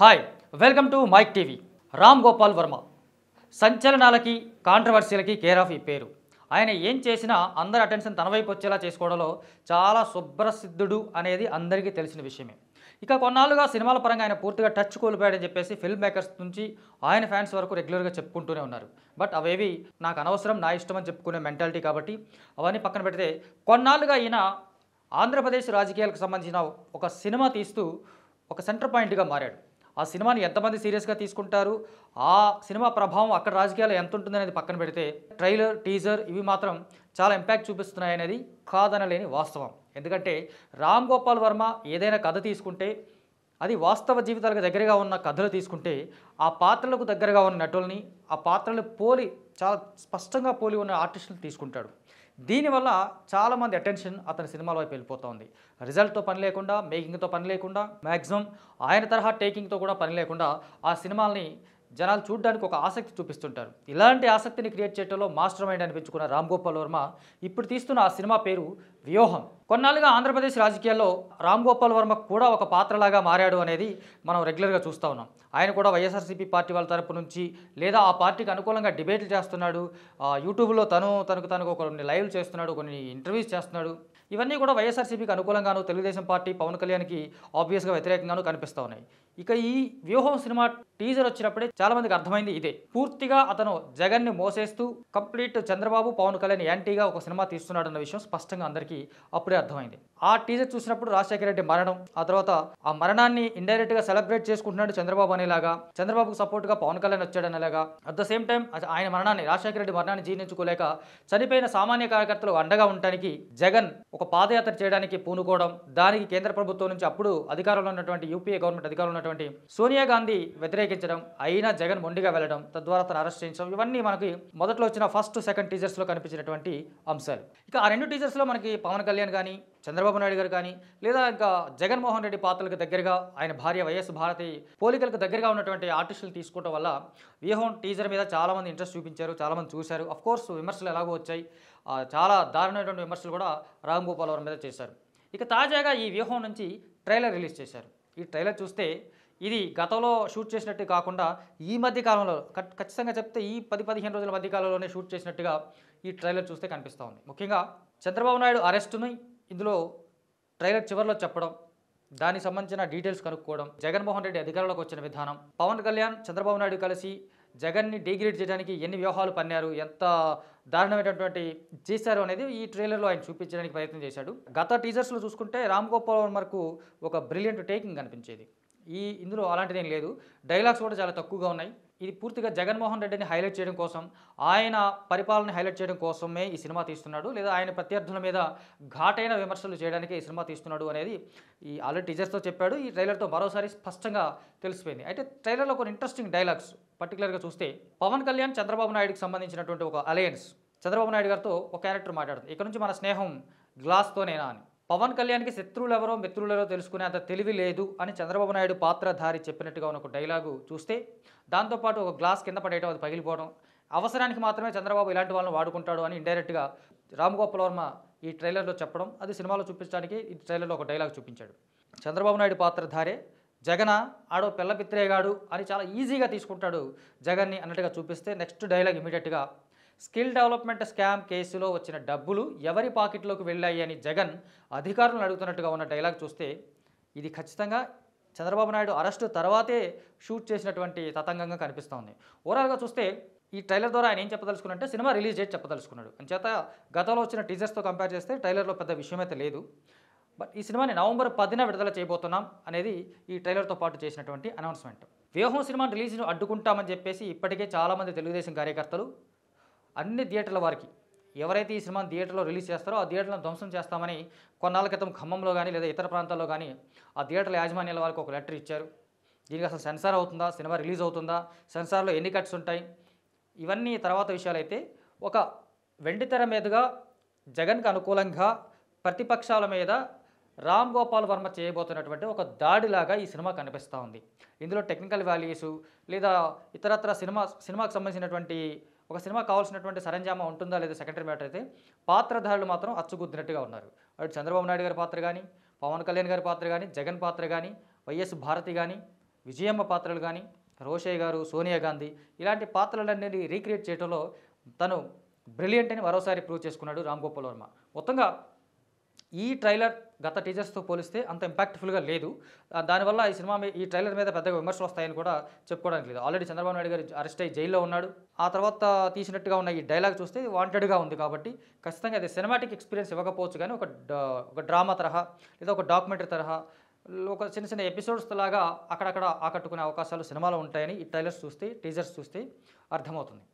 hi welcome to Mic TV Ram Gopal Varma సంచలనాలకి కాంట్రవర్సీలకి care of ఈ పేరు ఆయన ఏం చేసినా అందరి అటెన్షన్ తన వైపు వచ్చేలా చేసుకోవడంలో చాలా శుభ్రసిద్ధుడు అనేది అందరికీ తెలిసిన విషయమే ఇక కొన్నాళ్ళుగా సినిమాల పరంగా ఆయన పూర్తిగా టచ్ కోల్పోయాడని చెప్పేసి ఫిల్మ్ మేకర్స్ నుంచి ఆయన ఫ్యాన్స్ వరకు రెగ్యులర్గా చెప్పుకుంటూనే ఉన్నారు బట్ అవేవి నాకు అనవసరం నా ఇష్టం అని చెప్పుకునే మెంటాలిటీ కాబట్టి అవన్నీ పక్కన పెడితే కొన్నాళ్ళుగా ఈయన ఆంధ్రప్రదేశ్ రాజకీయాలకు సంబంధించిన ఒక సినిమా తీస్తూ ఒక సెంటర్ పాయింట్గా మారాడు ఆ సినిమాని ఎంతమంది సీరియస్గా తీసుకుంటారు ఆ సినిమా ప్రభావం అక్కడ రాజకీయాలు ఎంత అనేది పక్కన పెడితే ట్రైలర్ టీజర్ ఇవి మాత్రం చాలా ఇంపాక్ట్ చూపిస్తున్నాయి అనేది కాదనలేని వాస్తవం ఎందుకంటే రామ్ గోపాల్ వర్మ ఏదైనా కథ తీసుకుంటే అది వాస్తవ జీవితాలకు దగ్గరగా ఉన్న కథలు తీసుకుంటే ఆ పాత్రలకు దగ్గరగా ఉన్న నటుల్ని ఆ పాత్రలు పోలి చాలా స్పష్టంగా పోలి ఉన్న ఆర్టిస్టులు తీసుకుంటాడు దీనివల్ల చాలామంది అటెన్షన్ అతని సినిమాల వైపు వెళ్ళిపోతుంది రిజల్ట్తో పని లేకుండా మేకింగ్తో పని లేకుండా మ్యాక్సిమం ఆయన తరహా టేకింగ్తో కూడా పని లేకుండా ఆ సినిమాల్ని జనాలు చూడడానికి ఒక ఆసక్తి చూపిస్తుంటారు ఇలాంటి ఆసక్తిని క్రియేట్ చేయడంలో మాస్టర్ మైండ్ అనిపించుకున్న రామ్ గోపాల్ వర్మ ఇప్పుడు తీస్తున్న ఆ సినిమా పేరు వ్యూహం కొన్నాళ్ళుగా ఆంధ్రప్రదేశ్ రాజకీయాల్లో రామ్ గోపాల్ వర్మ కూడా ఒక పాత్రలాగా మారాడు అనేది మనం రెగ్యులర్గా చూస్తూ ఉన్నాం ఆయన కూడా వైఎస్ఆర్సీపీ పార్టీ వాళ్ళ తరపు నుంచి లేదా ఆ పార్టీకి అనుకూలంగా డిబేట్లు చేస్తున్నాడు యూట్యూబ్లో తను తనకు తనకు కొన్ని లైవ్లు చేస్తున్నాడు కొన్ని ఇంటర్వ్యూస్ చేస్తున్నాడు ఇవన్నీ కూడా వైఎస్ఆర్సీపీకి అనుకూలంగానూ తెలుగుదేశం పార్టీ పవన్ కళ్యాణ్కి ఆబ్వియస్గా వ్యతిరేకంగానూ కనిపిస్తూ ఉన్నాయి ఇక ఈ వ్యూహం సినిమా టీజర్ వచ్చినప్పుడే చాలామందికి అర్థమైంది ఇదే పూర్తిగా అతను జగన్ని మోసేస్తూ కంప్లీట్ చంద్రబాబు పవన్ కళ్యాణ్ యాంటీగా ఒక సినిమా తీస్తున్నాడన్న విషయం స్పష్టంగా అందరికీ అప్పుడే అర్థమైంది ఆ టీజర్ చూసినప్పుడు రాజశేఖర రెడ్డి మరణం ఆ తర్వాత ఆ మరణాన్ని ఇండైరెక్ట్గా సెలబ్రేట్ చేసుకుంటున్నాడు చంద్రబాబు అనేలాగా చంద్రబాబుకు సపోర్ట్గా పవన్ కళ్యాణ్ వచ్చాడనేలాగా అట్ ద సేమ్ టైం ఆయన మరణాన్ని రాజశేఖర రెడ్డి మరణాన్ని జీర్ణించుకోలేక చనిపోయిన సామాన్య కార్యకర్తలు అండగా ఉండటానికి జగన్ ఒక పాదయాత్ర చేయడానికి పూనుకోవడం దానికి కేంద్ర ప్రభుత్వం నుంచి అప్పుడు అధికారంలో ఉన్నటువంటి యూపీఏ గవర్నమెంట్ అధికారంలో ఉన్నటువంటి సోనియా గాంధీ వ్యతిరేకించడం అయినా జగన్ మొండిగా వెళ్ళడం తద్వారా తను అరెస్ట్ చేయించడం ఇవన్నీ మనకి మొదట్లో వచ్చిన ఫస్ట్ సెకండ్ టీజర్స్లో కనిపించినటువంటి అంశాలు ఇక ఆ రెండు టీజర్స్లో మనకి పవన్ కళ్యాణ్ కానీ చంద్రబాబు నాయుడు గారు కానీ లేదా ఇంకా జగన్మోహన్ రెడ్డి పాత్రలకు దగ్గరగా ఆయన భార్య వైఎస్ భారతి పోలికలకు దగ్గరగా ఉన్నటువంటి ఆర్టిస్టులు తీసుకోవడం వల్ల వ్యూహం టీజర్ మీద చాలామంది ఇంట్రెస్ట్ చూపించారు చాలామంది చూశారు అఫ్ కోర్స్ విమర్శలు ఎలాగో వచ్చాయి చాలా దారుణమైనటువంటి విమర్శలు కూడా రామ్ రాంగోపాలవరం మీద చేశారు ఇక తాజాగా ఈ వ్యూహం నుంచి ట్రైలర్ రిలీజ్ చేశారు ఈ ట్రైలర్ చూస్తే ఇది గతంలో షూట్ చేసినట్టు కాకుండా ఈ మధ్య కాలంలో ఖచ్చితంగా చెప్తే ఈ పది పదిహేను రోజుల మధ్య కాలంలోనే షూట్ చేసినట్టుగా ఈ ట్రైలర్ చూస్తే కనిపిస్తూ ఉంది ముఖ్యంగా చంద్రబాబు నాయుడు అరెస్టుని ఇందులో ట్రైలర్ చివరిలో చెప్పడం దానికి సంబంధించిన డీటెయిల్స్ కనుక్కోవడం జగన్మోహన్ రెడ్డి అధికారంలోకి వచ్చిన విధానం పవన్ కళ్యాణ్ చంద్రబాబు నాయుడు కలిసి జగన్ని డిగ్రేడ్ చేయడానికి ఎన్ని వ్యూహాలు పన్నారు ఎంత దారుణమైనటువంటి చేశారు అనేది ఈ ట్రైలర్లో ఆయన చూపించడానికి ప్రయత్నం చేశాడు గత టీజర్స్లో చూసుకుంటే రామ్ గోపాల్ వర్మకు ఒక బ్రిలియంట్ టేకింగ్ కనిపించేది ఈ ఇందులో అలాంటిదేం లేదు డైలాగ్స్ కూడా చాలా తక్కువగా ఉన్నాయి ఇది పూర్తిగా జగన్మోహన్ రెడ్డిని హైలైట్ చేయడం కోసం ఆయన పరిపాలన హైలైట్ చేయడం కోసమే ఈ సినిమా తీస్తున్నాడు లేదా ఆయన ప్రత్యర్థుల మీద ఘాటైన విమర్శలు చేయడానికి ఈ సినిమా తీస్తున్నాడు అనేది ఈ ఆల్రెడీ టీజర్స్తో చెప్పాడు ఈ ట్రైలర్తో మరోసారి స్పష్టంగా తెలిసిపోయింది అయితే ట్రైలర్లో కొన్ని ఇంట్రెస్టింగ్ డైలాగ్స్ పర్టికులర్గా చూస్తే పవన్ కళ్యాణ్ చంద్రబాబు నాయుడుకి సంబంధించినటువంటి ఒక అలయన్స్ చంద్రబాబు నాయుడు గారితో ఒక క్యారెక్టర్ మాట్లాడుతుంది ఇక్కడ నుంచి మన స్నేహం గ్లాస్తోనేనా అని పవన్ కళ్యాణ్కి శత్రువులు ఎవరో మిత్రులెవరో తెలుసుకునే అంత తెలివి లేదు అని చంద్రబాబు నాయుడు పాత్రధారి చెప్పినట్టుగా ఉన్న ఒక డైలాగు చూస్తే దాంతోపాటు ఒక గ్లాస్ కింద పడేయడం అది పగిలిపోవడం అవసరానికి మాత్రమే చంద్రబాబు ఇలాంటి వాళ్ళని వాడుకుంటాడు అని ఇండైరెక్ట్గా రామ్ గోపాల్ వర్మ ఈ ట్రైలర్లో చెప్పడం అది సినిమాలో చూపించడానికి ఈ ట్రైలర్లో ఒక డైలాగ్ చూపించాడు చంద్రబాబు నాయుడు పాత్రధారే జగన ఆడో పిల్ల పిత్రేగాడు అని చాలా ఈజీగా తీసుకుంటాడు జగన్ని అన్నట్టుగా చూపిస్తే నెక్స్ట్ డైలాగ్ ఇమీడియట్గా స్కిల్ డెవలప్మెంట్ స్కామ్ కేసులో వచ్చిన డబ్బులు ఎవరి పాకెట్లోకి వెళ్ళాయి అని జగన్ అధికారులను అడుగుతున్నట్టుగా ఉన్న డైలాగ్ చూస్తే ఇది ఖచ్చితంగా చంద్రబాబు నాయుడు అరెస్టు తర్వాతే షూట్ చేసినటువంటి తతంగంగా కనిపిస్తోంది ఓవరాల్గా చూస్తే ఈ ట్రైలర్ ద్వారా ఆయన ఏం అంటే సినిమా రిలీజ్ డేట్ చెప్పదలుచుకున్నాడు అంచేత గతంలో వచ్చిన టీజర్స్తో కంపేర్ చేస్తే ట్రైలర్లో పెద్ద విషయమైతే లేదు బట్ ఈ సినిమాని నవంబర్ పదిన విడుదల చేయబోతున్నాం అనేది ఈ ట్రైలర్తో పాటు చేసినటువంటి అనౌన్స్మెంట్ వ్యూహం సినిమా రిలీజ్ను అడ్డుకుంటామని చెప్పేసి ఇప్పటికే చాలామంది తెలుగుదేశం కార్యకర్తలు అన్ని థియేటర్ల వారికి ఎవరైతే ఈ సినిమాని థియేటర్లో రిలీజ్ చేస్తారో ఆ థియేటర్లను ధ్వంసం చేస్తామని కొన్నాళ్ళ క్రితం ఖమ్మంలో కానీ లేదా ఇతర ప్రాంతాల్లో కానీ ఆ థియేటర్ల యాజమాన్యాల వారికి ఒక లెటర్ ఇచ్చారు దీనికి అసలు సెన్సార్ అవుతుందా సినిమా రిలీజ్ అవుతుందా సెన్సార్లో ఎన్ని కట్స్ ఉంటాయి ఇవన్నీ తర్వాత విషయాలైతే ఒక వెండితెర మీదుగా జగన్కు అనుకూలంగా ప్రతిపక్షాల మీద రామ్ గోపాల్ వర్మ చేయబోతున్నటువంటి ఒక దాడిలాగా ఈ సినిమా కనిపిస్తూ ఉంది ఇందులో టెక్నికల్ వాల్యూస్ లేదా ఇతరత్ర సినిమా సినిమాకు సంబంధించినటువంటి ఒక సినిమా కావాల్సినటువంటి సరంజామా ఉంటుందా లేదా సెకండరీ మ్యాటర్ అయితే పాత్రధారులు మాత్రం అచ్చుగుద్దినట్టుగా ఉన్నారు అటు చంద్రబాబు నాయుడు గారి పాత్ర కానీ పవన్ కళ్యాణ్ గారి పాత్ర కానీ జగన్ పాత్ర కానీ వైఎస్ భారతి కానీ విజయమ్మ పాత్రలు కానీ రోషయ్య గారు సోనియా గాంధీ ఇలాంటి పాత్రలన్నీ రీక్రియేట్ చేయడంలో తను బ్రిలియంట్ అని మరోసారి ప్రూవ్ చేసుకున్నాడు రామ్ గోపాల్ వర్మ మొత్తంగా ఈ ట్రైలర్ గత టీజర్స్తో పోలిస్తే అంత ఇంపాక్ట్ఫుల్గా లేదు దానివల్ల ఈ సినిమా ఈ ట్రైలర్ మీద పెద్దగా విమర్శలు వస్తాయని కూడా చెప్పుకోవడానికి లేదు ఆల్రెడీ చంద్రబాబు నాయుడు గారు అరెస్ట్ అయ్యి జైల్లో ఉన్నాడు ఆ తర్వాత తీసినట్టుగా ఉన్న ఈ డైలాగ్ చూస్తే వాంటెడ్గా ఉంది కాబట్టి ఖచ్చితంగా అది సినిమాటిక్ ఎక్స్పీరియన్స్ ఇవ్వకపోవచ్చు కానీ ఒక ఒక డ్రామా తరహా లేదా ఒక డాక్యుమెంటరీ తరహా ఒక చిన్న చిన్న ఎపిసోడ్స్ లాగా అక్కడక్కడ ఆకట్టుకునే అవకాశాలు సినిమాలో ఉంటాయని ఈ ట్రైలర్స్ చూస్తే టీజర్స్ చూస్తే అర్థమవుతుంది